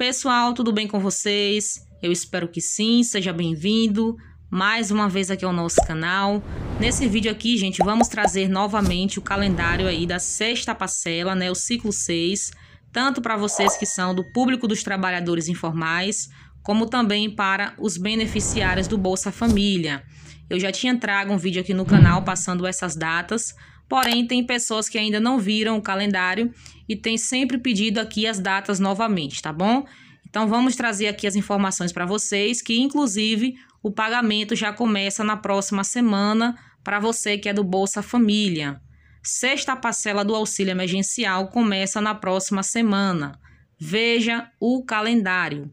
Pessoal, tudo bem com vocês? Eu espero que sim, seja bem-vindo mais uma vez aqui ao nosso canal. Nesse vídeo aqui, gente, vamos trazer novamente o calendário aí da sexta parcela, né, o ciclo 6, tanto para vocês que são do público dos trabalhadores informais, como também para os beneficiários do Bolsa Família. Eu já tinha trago um vídeo aqui no canal passando essas datas, Porém, tem pessoas que ainda não viram o calendário e tem sempre pedido aqui as datas novamente, tá bom? Então, vamos trazer aqui as informações para vocês, que inclusive o pagamento já começa na próxima semana para você que é do Bolsa Família. Sexta parcela do auxílio emergencial começa na próxima semana. Veja o calendário.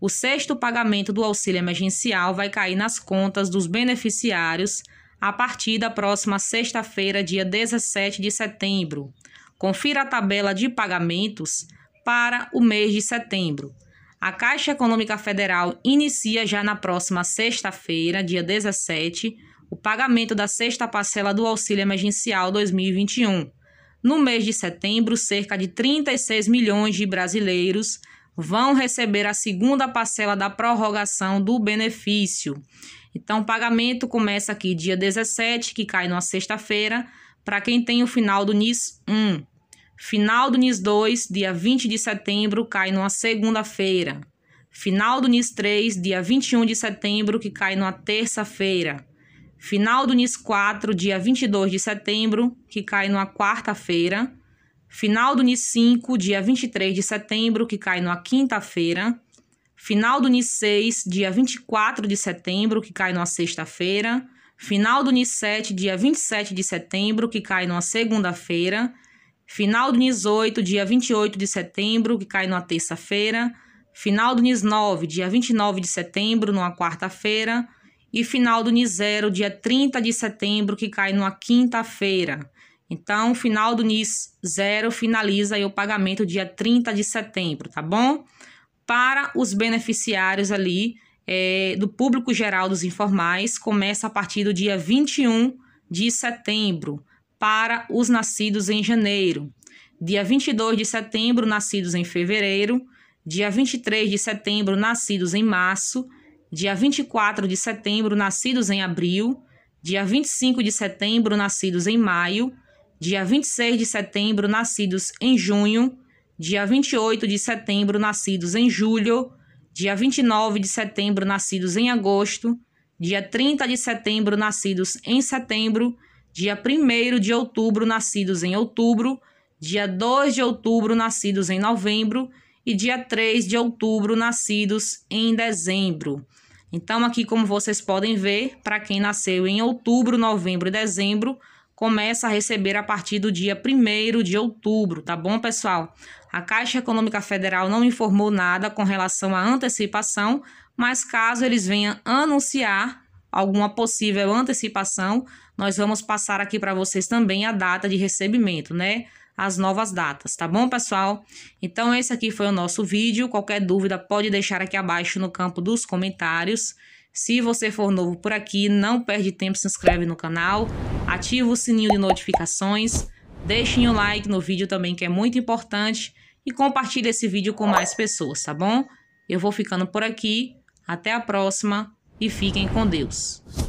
O sexto pagamento do auxílio emergencial vai cair nas contas dos beneficiários a partir da próxima sexta-feira, dia 17 de setembro. Confira a tabela de pagamentos para o mês de setembro. A Caixa Econômica Federal inicia já na próxima sexta-feira, dia 17, o pagamento da sexta parcela do Auxílio Emergencial 2021. No mês de setembro, cerca de 36 milhões de brasileiros vão receber a segunda parcela da prorrogação do benefício então, o pagamento começa aqui dia 17, que cai numa sexta-feira, para quem tem o final do NIS 1. Final do NIS 2, dia 20 de setembro, cai numa segunda-feira. Final do NIS 3, dia 21 de setembro, que cai numa terça-feira. Final do NIS 4, dia 22 de setembro, que cai numa quarta-feira. Final do NIS 5, dia 23 de setembro, que cai numa quinta-feira. Final do NIS 6 dia 24 de setembro, que cai numa sexta-feira. Final do NIS 7 dia 27 de setembro, que cai numa segunda-feira. Final do NIS 8, dia 28 de setembro, que cai numa terça-feira. Final do NIS 9, dia 29 de setembro, numa quarta-feira. E final do NIS 0, dia 30 de setembro, que cai numa quinta-feira. Então, final do NIS 0 finaliza o pagamento dia 30 de setembro, tá bom? para os beneficiários ali é, do público geral dos informais começa a partir do dia 21 de setembro para os nascidos em janeiro, dia 22 de setembro, nascidos em fevereiro, dia 23 de setembro, nascidos em março, dia 24 de setembro, nascidos em abril, dia 25 de setembro, nascidos em maio, dia 26 de setembro, nascidos em junho, dia 28 de setembro, nascidos em julho, dia 29 de setembro, nascidos em agosto, dia 30 de setembro, nascidos em setembro, dia 1 de outubro, nascidos em outubro, dia 2 de outubro, nascidos em novembro e dia 3 de outubro, nascidos em dezembro. Então, aqui, como vocês podem ver, para quem nasceu em outubro, novembro e dezembro, começa a receber a partir do dia 1 de outubro, tá bom, pessoal? A Caixa Econômica Federal não informou nada com relação à antecipação, mas caso eles venham anunciar alguma possível antecipação, nós vamos passar aqui para vocês também a data de recebimento, né? As novas datas, tá bom, pessoal? Então, esse aqui foi o nosso vídeo. Qualquer dúvida, pode deixar aqui abaixo no campo dos comentários. Se você for novo por aqui, não perde tempo, se inscreve no canal, ativa o sininho de notificações, deixe um like no vídeo também que é muito importante e compartilhe esse vídeo com mais pessoas, tá bom? Eu vou ficando por aqui, até a próxima e fiquem com Deus.